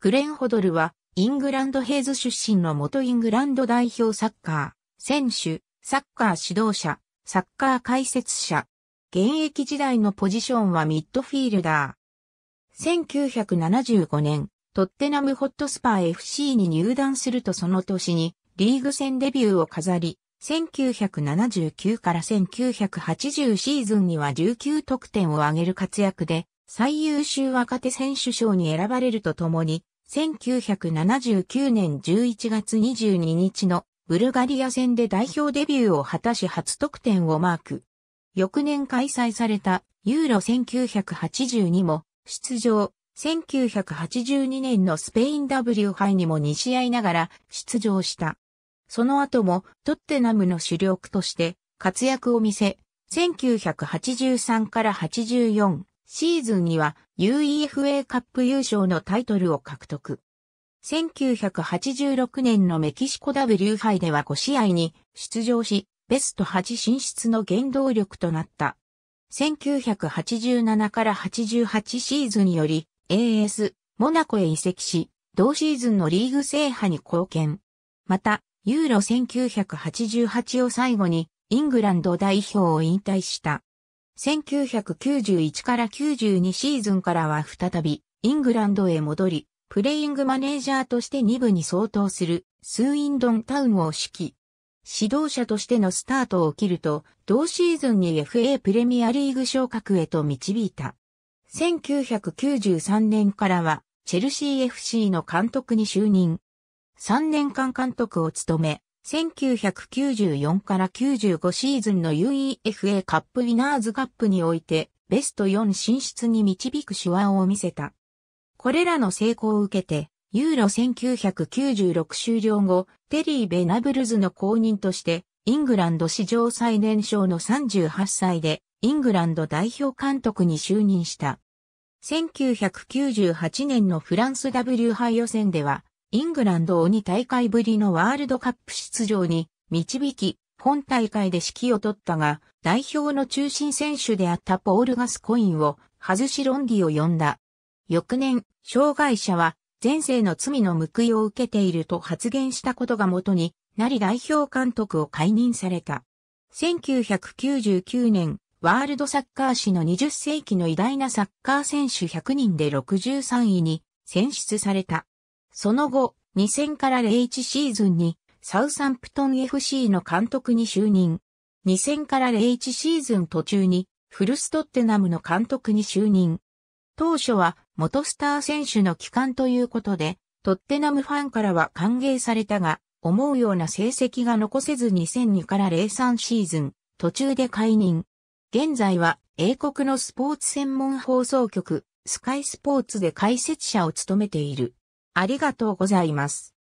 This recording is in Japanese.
グレンホドルは、イングランドヘイズ出身の元イングランド代表サッカー、選手、サッカー指導者、サッカー解説者。現役時代のポジションはミッドフィールダー。1975年、トッテナムホットスパー FC に入団するとその年にリーグ戦デビューを飾り、1979から1980シーズンには19得点を挙げる活躍で最優秀若手選手賞に選ばれるとともに、1979年11月22日のブルガリア戦で代表デビューを果たし初得点をマーク。翌年開催されたユーロ1982も出場、1982年のスペイン W 杯にも2試合ながら出場した。その後もトッテナムの主力として活躍を見せ、1983から84、シーズンには UEFA カップ優勝のタイトルを獲得。1986年のメキシコ W 杯では5試合に出場し、ベスト8進出の原動力となった。1987から88シーズンより AS モナコへ移籍し、同シーズンのリーグ制覇に貢献。また、ユーロ1988を最後にイングランド代表を引退した。1991から92シーズンからは再び、イングランドへ戻り、プレイングマネージャーとして2部に相当するスーインドンタウンを指揮。指導者としてのスタートを切ると、同シーズンに FA プレミアリーグ昇格へと導いた。1993年からは、チェルシー FC の監督に就任。3年間監督を務め、1994から95シーズンの UEFA カップウィナーズカップにおいて、ベスト4進出に導く手腕を見せた。これらの成功を受けて、ユーロ1996終了後、テリー・ベナブルズの公認として、イングランド史上最年少の38歳で、イングランド代表監督に就任した。1998年のフランス W 杯予選では、イングランドを2大会ぶりのワールドカップ出場に導き、本大会で指揮を取ったが、代表の中心選手であったポール・ガスコインを外し論議を呼んだ。翌年、障害者は前世の罪の報いを受けていると発言したことがもとに、なり代表監督を解任された。1999年、ワールドサッカー史の20世紀の偉大なサッカー選手100人で63位に選出された。その後、2000から01シーズンに、サウサンプトン FC の監督に就任。2000から01シーズン途中に、フルストッテナムの監督に就任。当初は、元スター選手の帰還ということで、トッテナムファンからは歓迎されたが、思うような成績が残せず2002から03シーズン、途中で解任。現在は、英国のスポーツ専門放送局、スカイスポーツで解説者を務めている。ありがとうございます。